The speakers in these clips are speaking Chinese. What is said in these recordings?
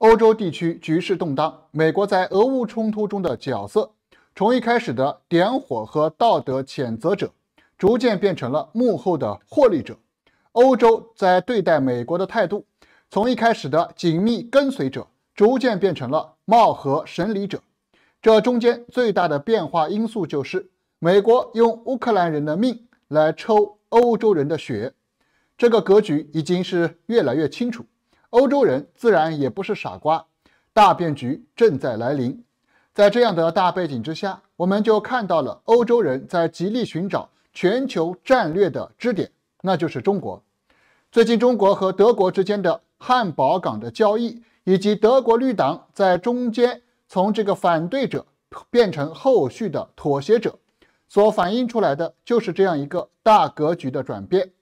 欧洲地区局势动荡，美国在俄乌冲突中的角色，从一开始的点火和道德谴责者，逐渐变成了幕后的获利者。欧洲在对待美国的态度，从一开始的紧密跟随者，逐渐变成了貌合神离者。这中间最大的变化因素就是，美国用乌克兰人的命来抽欧洲人的血。这个格局已经是越来越清楚。欧洲人自然也不是傻瓜，大变局正在来临。在这样的大背景之下，我们就看到了欧洲人在极力寻找全球战略的支点，那就是中国。最近，中国和德国之间的汉堡港的交易，以及德国绿党在中间从这个反对者变成后续的妥协者，所反映出来的就是这样一个大格局的转变，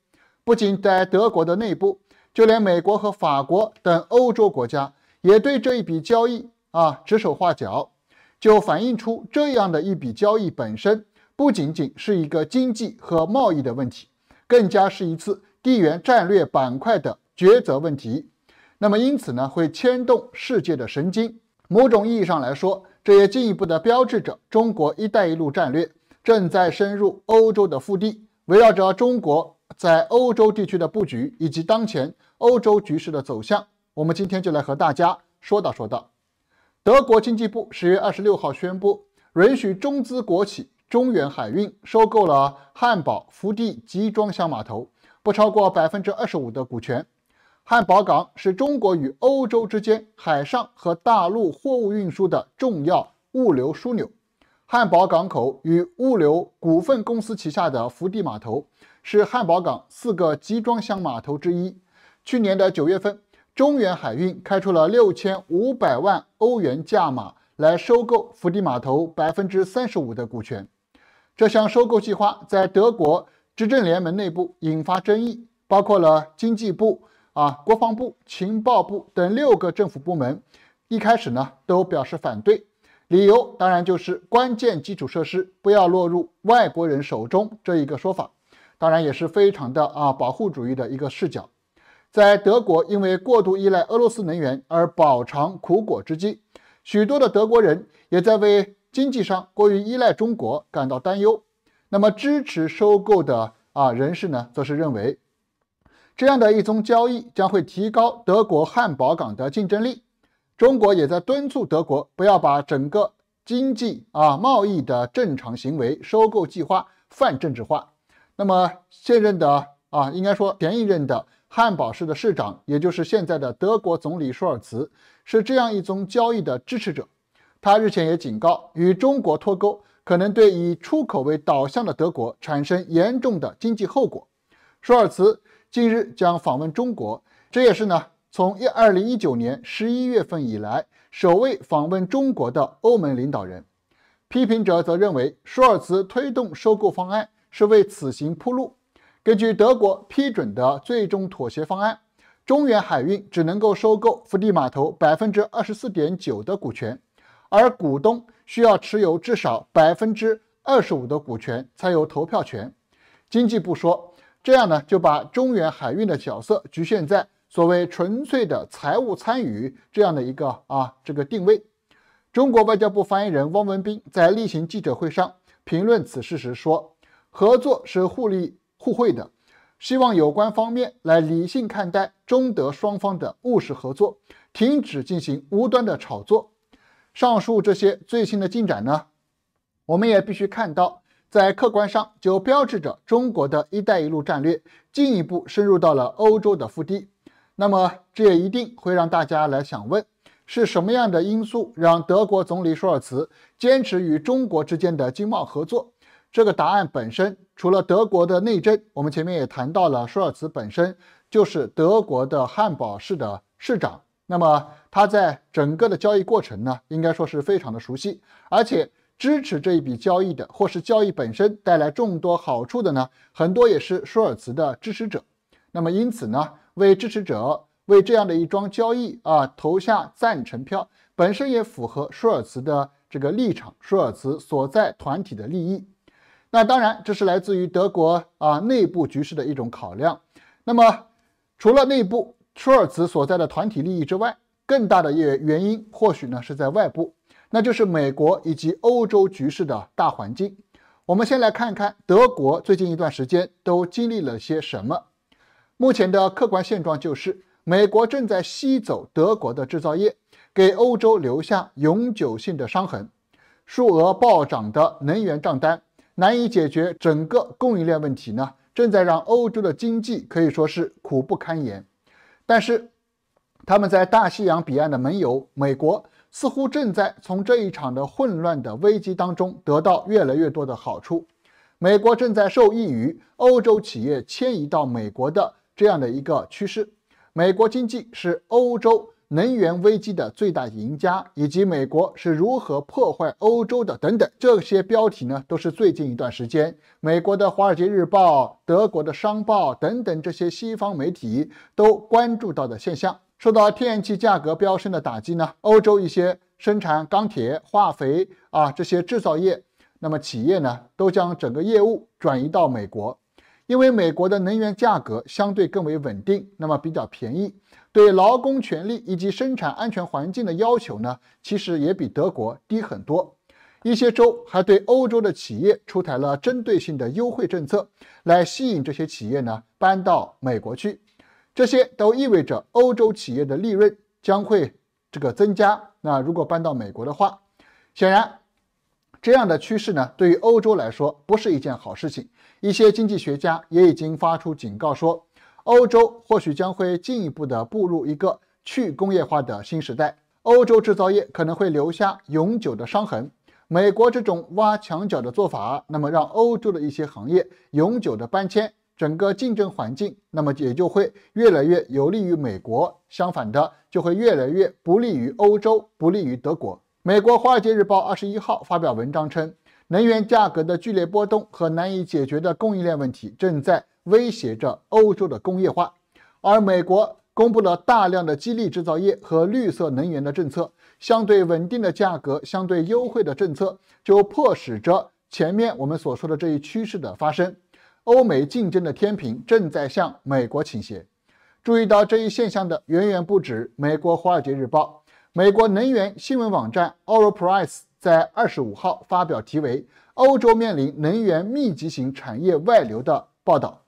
不仅在德国的内部。就连美国和法国等欧洲国家也对这一笔交易啊指手画脚，就反映出这样的一笔交易本身不仅仅是一个经济和贸易的问题，更加是一次地缘战略板块的抉择问题。那么因此呢，会牵动世界的神经。某种意义上来说，这也进一步的标志着中国“一带一路”战略正在深入欧洲的腹地，围绕着中国。在欧洲地区的布局以及当前欧洲局势的走向，我们今天就来和大家说道说道。德国经济部十月二十六号宣布，允许中资国企中远海运收购了汉堡福地集装箱码头不超过百分之二十五的股权。汉堡港是中国与欧洲之间海上和大陆货物运输的重要物流枢纽。汉堡港口与物流股份公司旗下的福地码头。是汉堡港四个集装箱码头之一。去年的九月份，中远海运开出了六千五百万欧元价码来收购福地码头百分之三十五的股权。这项收购计划在德国执政联盟内部引发争议，包括了经济部、啊国防部、情报部等六个政府部门。一开始呢，都表示反对，理由当然就是关键基础设施不要落入外国人手中这一个说法。当然也是非常的啊，保护主义的一个视角。在德国，因为过度依赖俄罗斯能源而饱尝苦果之际，许多的德国人也在为经济上过于依赖中国感到担忧。那么，支持收购的啊人士呢，则是认为，这样的一宗交易将会提高德国汉堡港的竞争力。中国也在敦促德国不要把整个经济啊贸易的正常行为收购计划泛政治化。那么现任的啊，应该说前一任的汉堡市的市长，也就是现在的德国总理舒尔茨，是这样一宗交易的支持者。他日前也警告，与中国脱钩可能对以出口为导向的德国产生严重的经济后果。舒尔茨近日将访问中国，这也是呢从二零一九年十一月份以来首位访问中国的欧盟领导人。批评者则认为，舒尔茨推动收购方案。是为此行铺路。根据德国批准的最终妥协方案，中远海运只能够收购福地码头百分之二十四点九的股权，而股东需要持有至少百分之二十五的股权才有投票权。经济部说，这样呢，就把中远海运的角色局限在所谓纯粹的财务参与这样的一个啊这个定位。中国外交部发言人汪文斌在例行记者会上评论此事时说。合作是互利互惠的，希望有关方面来理性看待中德双方的务实合作，停止进行无端的炒作。上述这些最新的进展呢，我们也必须看到，在客观上就标志着中国的一带一路战略进一步深入到了欧洲的腹地。那么，这也一定会让大家来想问，是什么样的因素让德国总理舒尔茨坚持与中国之间的经贸合作？这个答案本身，除了德国的内政，我们前面也谈到了舒尔茨本身就是德国的汉堡市的市长。那么他在整个的交易过程呢，应该说是非常的熟悉。而且支持这一笔交易的，或是交易本身带来众多好处的呢，很多也是舒尔茨的支持者。那么因此呢，为支持者为这样的一桩交易啊投下赞成票，本身也符合舒尔茨的这个立场，舒尔茨所在团体的利益。那当然，这是来自于德国啊内部局势的一种考量。那么，除了内部舒尔茨所在的团体利益之外，更大的一原因或许呢是在外部，那就是美国以及欧洲局势的大环境。我们先来看看德国最近一段时间都经历了些什么。目前的客观现状就是，美国正在吸走德国的制造业，给欧洲留下永久性的伤痕，数额暴涨的能源账单。难以解决整个供应链问题呢，正在让欧洲的经济可以说是苦不堪言。但是，他们在大西洋彼岸的盟友美国似乎正在从这一场的混乱的危机当中得到越来越多的好处。美国正在受益于欧洲企业迁移到美国的这样的一个趋势。美国经济是欧洲。能源危机的最大赢家，以及美国是如何破坏欧洲的等等，这些标题呢，都是最近一段时间美国的《华尔街日报》、德国的《商报》等等这些西方媒体都关注到的现象。受到天然气价格飙升的打击呢，欧洲一些生产钢铁、化肥啊这些制造业，那么企业呢，都将整个业务转移到美国，因为美国的能源价格相对更为稳定，那么比较便宜。对劳工权利以及生产安全环境的要求呢，其实也比德国低很多。一些州还对欧洲的企业出台了针对性的优惠政策，来吸引这些企业呢搬到美国去。这些都意味着欧洲企业的利润将会这个增加。那如果搬到美国的话，显然这样的趋势呢对于欧洲来说不是一件好事情。一些经济学家也已经发出警告说。欧洲或许将会进一步的步入一个去工业化的新时代，欧洲制造业可能会留下永久的伤痕。美国这种挖墙脚的做法，那么让欧洲的一些行业永久的搬迁，整个竞争环境那么也就会越来越有利于美国，相反的就会越来越不利于欧洲，不利于德国。美国《华尔街日报》二十一号发表文章称，能源价格的剧烈波动和难以解决的供应链问题正在。威胁着欧洲的工业化，而美国公布了大量的激励制造业和绿色能源的政策，相对稳定的价格，相对优惠的政策，就迫使着前面我们所说的这一趋势的发生。欧美竞争的天平正在向美国倾斜。注意到这一现象的远远不止美国《华尔街日报》，美国能源新闻网站 o r o Price 在二十五号发表题为《欧洲面临能源密集型产业外流》的报道。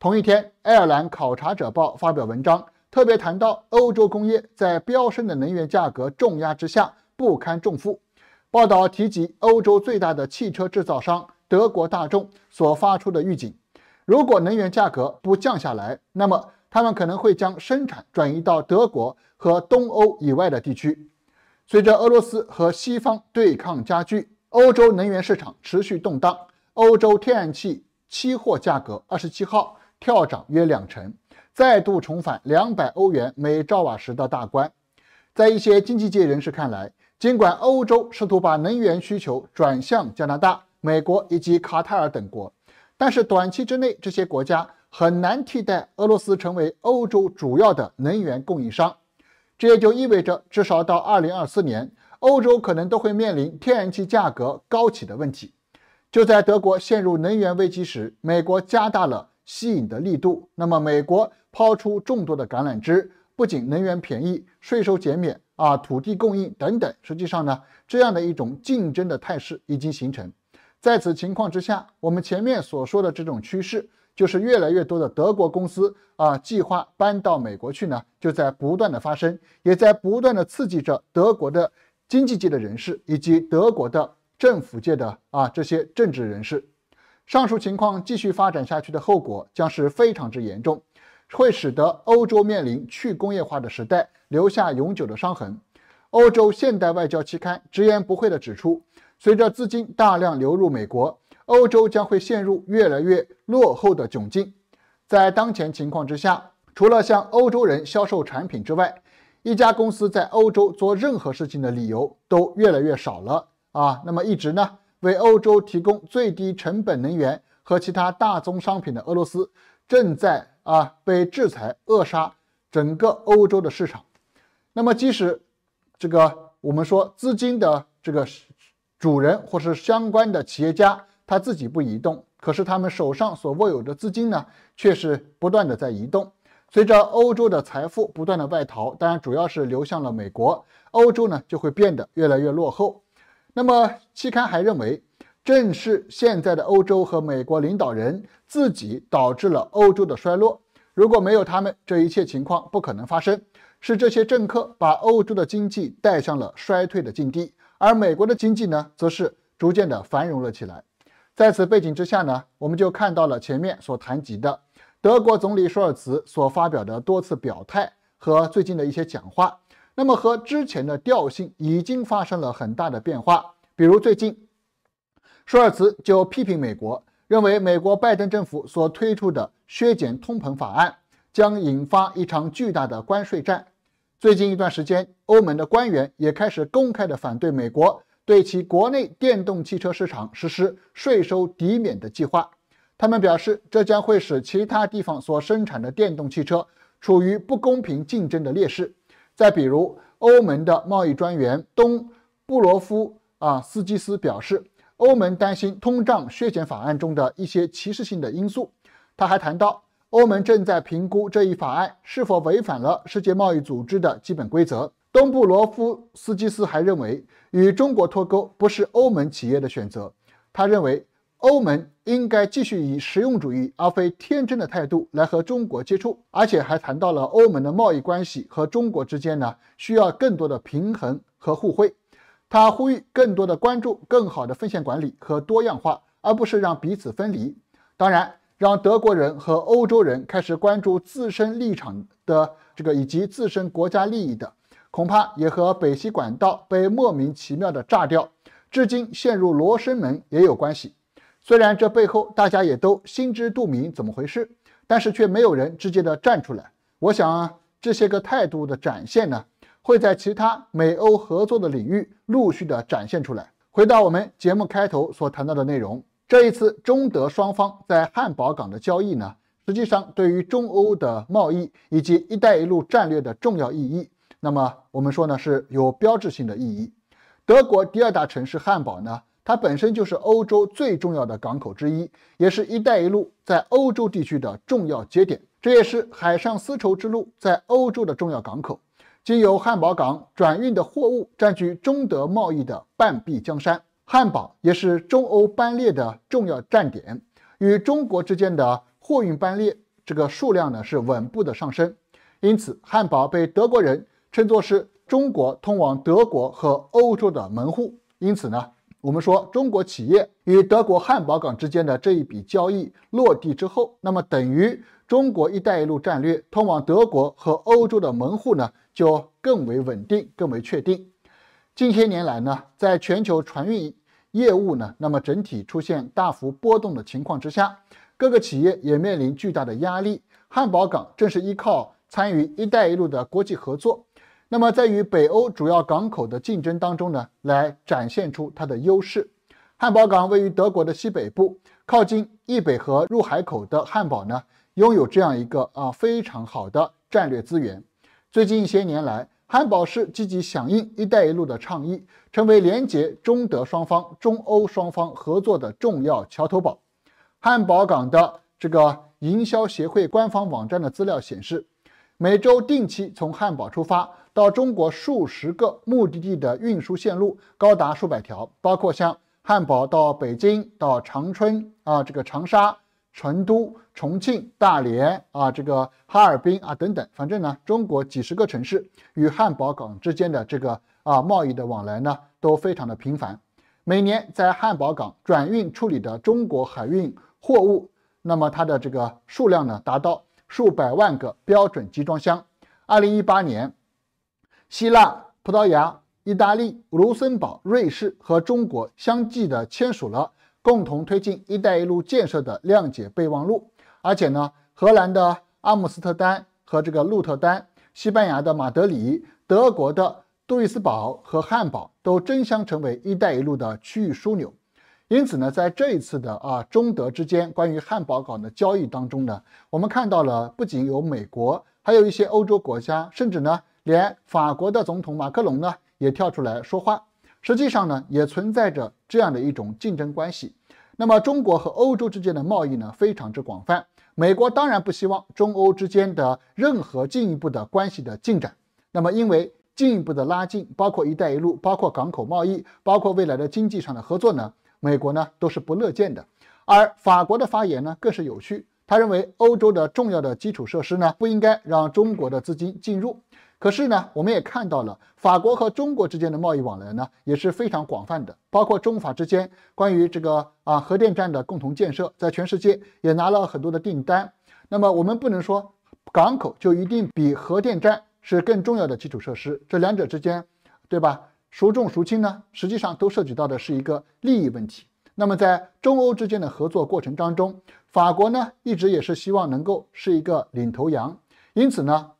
同一天，《爱尔兰考察者报》发表文章，特别谈到欧洲工业在飙升的能源价格重压之下不堪重负。报道提及欧洲最大的汽车制造商德国大众所发出的预警：如果能源价格不降下来，那么他们可能会将生产转移到德国和东欧以外的地区。随着俄罗斯和西方对抗加剧，欧洲能源市场持续动荡。欧洲天然气期货价格二十七号。跳涨约两成，再度重返两百欧元每兆瓦时的大关。在一些经济界人士看来，尽管欧洲试图把能源需求转向加拿大、美国以及卡塔尔等国，但是短期之内这些国家很难替代俄罗斯成为欧洲主要的能源供应商。这也就意味着，至少到二零二四年，欧洲可能都会面临天然气价格高企的问题。就在德国陷入能源危机时，美国加大了。吸引的力度，那么美国抛出众多的橄榄枝，不仅能源便宜、税收减免啊、土地供应等等，实际上呢，这样的一种竞争的态势已经形成。在此情况之下，我们前面所说的这种趋势，就是越来越多的德国公司啊，计划搬到美国去呢，就在不断的发生，也在不断的刺激着德国的经济界的人士以及德国的政府界的啊这些政治人士。上述情况继续发展下去的后果将是非常之严重，会使得欧洲面临去工业化的时代，留下永久的伤痕。欧洲现代外交期刊直言不讳地指出，随着资金大量流入美国，欧洲将会陷入越来越落后的窘境。在当前情况之下，除了向欧洲人销售产品之外，一家公司在欧洲做任何事情的理由都越来越少了啊。那么一直呢？为欧洲提供最低成本能源和其他大宗商品的俄罗斯，正在啊被制裁扼杀整个欧洲的市场。那么，即使这个我们说资金的这个主人或是相关的企业家他自己不移动，可是他们手上所握有的资金呢，却是不断的在移动。随着欧洲的财富不断的外逃，当然主要是流向了美国，欧洲呢就会变得越来越落后。那么，期刊还认为，正是现在的欧洲和美国领导人自己导致了欧洲的衰落。如果没有他们，这一切情况不可能发生。是这些政客把欧洲的经济带向了衰退的境地，而美国的经济呢，则是逐渐的繁荣了起来。在此背景之下呢，我们就看到了前面所谈及的德国总理舒尔茨所发表的多次表态和最近的一些讲话。那么和之前的调性已经发生了很大的变化。比如最近，舒尔茨就批评美国，认为美国拜登政府所推出的削减通膨法案将引发一场巨大的关税战。最近一段时间，欧盟的官员也开始公开的反对美国对其国内电动汽车市场实施税收抵免的计划。他们表示，这将会使其他地方所生产的电动汽车处于不公平竞争的劣势。再比如，欧盟的贸易专员东布罗夫啊斯基斯表示，欧盟担心通胀削减法案中的一些歧视性的因素。他还谈到，欧盟正在评估这一法案是否违反了世界贸易组织的基本规则。东布罗夫斯基斯还认为，与中国脱钩不是欧盟企业的选择。他认为。欧盟应该继续以实用主义而非天真的态度来和中国接触，而且还谈到了欧盟的贸易关系和中国之间呢需要更多的平衡和互惠。他呼吁更多的关注、更好的风险管理和多样化，而不是让彼此分离。当然，让德国人和欧洲人开始关注自身立场的这个以及自身国家利益的，恐怕也和北溪管道被莫名其妙的炸掉，至今陷入罗生门也有关系。虽然这背后大家也都心知肚明怎么回事，但是却没有人直接的站出来。我想这些个态度的展现呢，会在其他美欧合作的领域陆续的展现出来。回到我们节目开头所谈到的内容，这一次中德双方在汉堡港的交易呢，实际上对于中欧的贸易以及“一带一路”战略的重要意义，那么我们说呢是有标志性的意义。德国第二大城市汉堡呢？它本身就是欧洲最重要的港口之一，也是“一带一路”在欧洲地区的重要节点，这也是海上丝绸之路在欧洲的重要港口。经由汉堡港转运的货物占据中德贸易的半壁江山。汉堡也是中欧班列的重要站点，与中国之间的货运班列这个数量呢是稳步的上升。因此，汉堡被德国人称作是中国通往德国和欧洲的门户。因此呢。我们说，中国企业与德国汉堡港之间的这一笔交易落地之后，那么等于中国“一带一路”战略通往德国和欧洲的门户呢，就更为稳定、更为确定。近些年来呢，在全球船运业务呢，那么整体出现大幅波动的情况之下，各个企业也面临巨大的压力。汉堡港正是依靠参与“一带一路”的国际合作。那么，在与北欧主要港口的竞争当中呢，来展现出它的优势。汉堡港位于德国的西北部，靠近易北河入海口的汉堡呢，拥有这样一个啊非常好的战略资源。最近一些年来，汉堡市积极响应“一带一路”的倡议，成为连接中德双方、中欧双方合作的重要桥头堡。汉堡港的这个营销协会官方网站的资料显示，每周定期从汉堡出发。到中国数十个目的地的运输线路高达数百条，包括像汉堡到北京、到长春啊，这个长沙、成都、重庆、大连啊，这个哈尔滨啊等等，反正呢，中国几十个城市与汉堡港之间的这个啊贸易的往来呢都非常的频繁。每年在汉堡港转运处理的中国海运货物，那么它的这个数量呢达到数百万个标准集装箱。二零一八年。希腊、葡萄牙、意大利、卢森堡、瑞士和中国相继的签署了共同推进“一带一路”建设的谅解备忘录。而且呢，荷兰的阿姆斯特丹和这个鹿特丹，西班牙的马德里，德国的杜伊斯堡和汉堡都争相成为“一带一路”的区域枢纽。因此呢，在这一次的啊中德之间关于汉堡港的交易当中呢，我们看到了不仅有美国，还有一些欧洲国家，甚至呢。连法国的总统马克龙呢也跳出来说话，实际上呢也存在着这样的一种竞争关系。那么中国和欧洲之间的贸易呢非常之广泛，美国当然不希望中欧之间的任何进一步的关系的进展。那么因为进一步的拉近，包括一带一路，包括港口贸易，包括未来的经济上的合作呢，美国呢都是不乐见的。而法国的发言呢更是有趣，他认为欧洲的重要的基础设施呢不应该让中国的资金进入。可是呢，我们也看到了法国和中国之间的贸易往来呢也是非常广泛的，包括中法之间关于这个啊核电站的共同建设，在全世界也拿了很多的订单。那么我们不能说港口就一定比核电站是更重要的基础设施，这两者之间，对吧？孰重孰轻呢？实际上都涉及到的是一个利益问题。那么在中欧之间的合作过程当中，法国呢一直也是希望能够是一个领头羊，因此呢。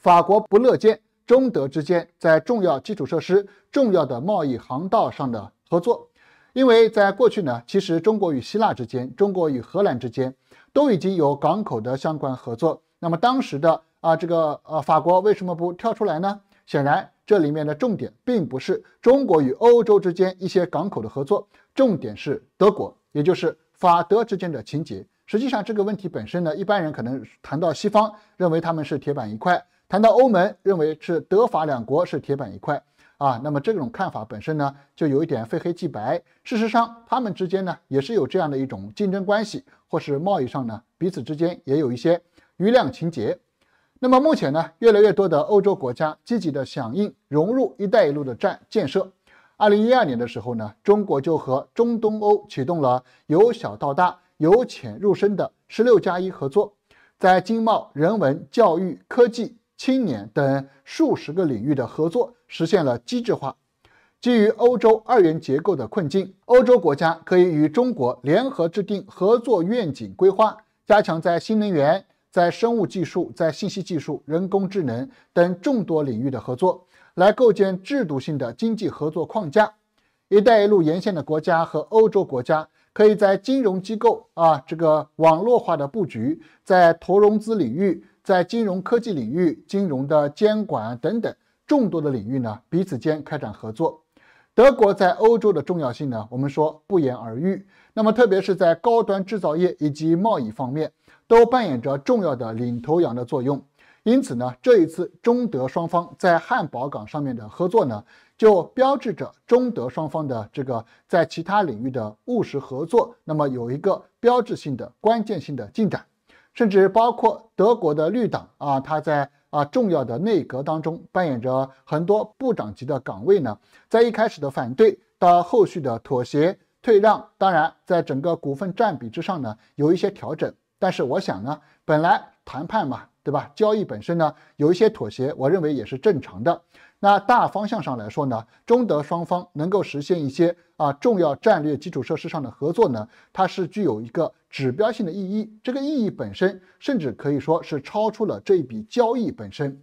法国不乐见中德之间在重要基础设施、重要的贸易航道上的合作，因为在过去呢，其实中国与希腊之间、中国与荷兰之间都已经有港口的相关合作。那么当时的啊，这个呃，法国为什么不跳出来呢？显然，这里面的重点并不是中国与欧洲之间一些港口的合作，重点是德国，也就是法德之间的情节。实际上，这个问题本身呢，一般人可能谈到西方，认为他们是铁板一块。谈到欧盟，认为是德法两国是铁板一块啊，那么这种看法本身呢，就有一点非黑即白。事实上，他们之间呢，也是有这样的一种竞争关系，或是贸易上呢，彼此之间也有一些余量情节。那么目前呢，越来越多的欧洲国家积极的响应融入“一带一路”的战建设。二零一二年的时候呢，中国就和中东欧启动了由小到大、由浅入深的“十六加一”合作，在经贸、人文、教育、科技。青年等数十个领域的合作实现了机制化。基于欧洲二元结构的困境，欧洲国家可以与中国联合制定合作愿景规划，加强在新能源、在生物技术、在信息技术、人工智能等众多领域的合作，来构建制度性的经济合作框架。“一带一路”沿线的国家和欧洲国家可以在金融机构啊这个网络化的布局，在投融资领域。在金融科技领域、金融的监管等等众多的领域呢，彼此间开展合作。德国在欧洲的重要性呢，我们说不言而喻。那么，特别是在高端制造业以及贸易方面，都扮演着重要的领头羊的作用。因此呢，这一次中德双方在汉堡港上面的合作呢，就标志着中德双方的这个在其他领域的务实合作，那么有一个标志性的关键性的进展。甚至包括德国的绿党啊，他在啊重要的内阁当中扮演着很多部长级的岗位呢。在一开始的反对到后续的妥协退让，当然在整个股份占比之上呢有一些调整。但是我想呢，本来谈判嘛，对吧？交易本身呢有一些妥协，我认为也是正常的。那大方向上来说呢，中德双方能够实现一些啊重要战略基础设施上的合作呢，它是具有一个指标性的意义。这个意义本身甚至可以说是超出了这一笔交易本身。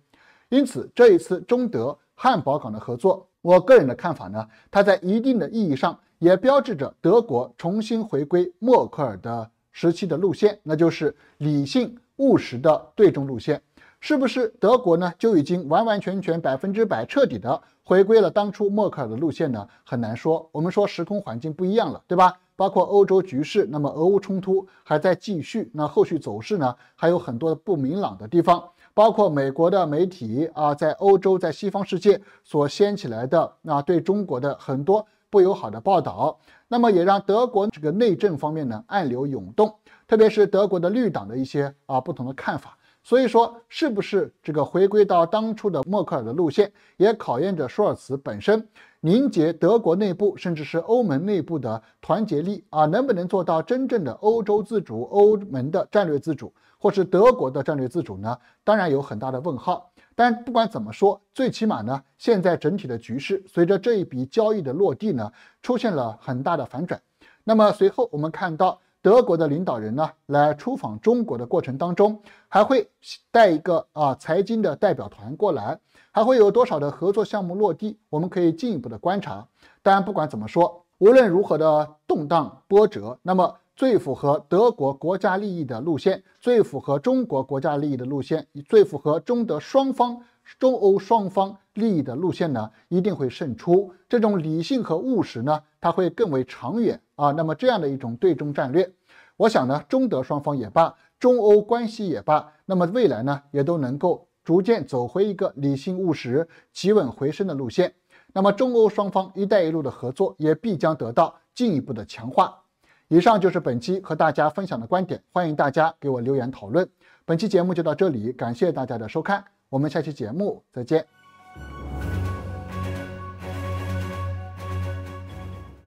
因此，这一次中德汉堡港的合作，我个人的看法呢，它在一定的意义上也标志着德国重新回归默克尔的时期的路线，那就是理性务实的对中路线。是不是德国呢，就已经完完全全、百分之百、彻底的回归了当初默克尔的路线呢？很难说。我们说时空环境不一样了，对吧？包括欧洲局势，那么俄乌冲突还在继续，那后续走势呢，还有很多不明朗的地方。包括美国的媒体啊，在欧洲、在西方世界所掀起来的那对中国的很多不友好的报道，那么也让德国这个内政方面呢，暗流涌动，特别是德国的绿党的一些啊不同的看法。所以说，是不是这个回归到当初的默克尔的路线，也考验着舒尔茨本身凝结德国内部，甚至是欧盟内部的团结力啊？能不能做到真正的欧洲自主、欧盟的战略自主，或是德国的战略自主呢？当然有很大的问号。但不管怎么说，最起码呢，现在整体的局势随着这一笔交易的落地呢，出现了很大的反转。那么随后我们看到。德国的领导人呢，来出访中国的过程当中，还会带一个啊财经的代表团过来，还会有多少的合作项目落地，我们可以进一步的观察。但不管怎么说，无论如何的动荡波折，那么最符合德国国家利益的路线，最符合中国国家利益的路线，最符合中德双方、中欧双方利益的路线呢，一定会胜出。这种理性和务实呢，它会更为长远啊。那么这样的一种对中战略。我想呢，中德双方也罢，中欧关系也罢，那么未来呢，也都能够逐渐走回一个理性务实、企稳回升的路线。那么中欧双方“一带一路”的合作也必将得到进一步的强化。以上就是本期和大家分享的观点，欢迎大家给我留言讨论。本期节目就到这里，感谢大家的收看，我们下期节目再见。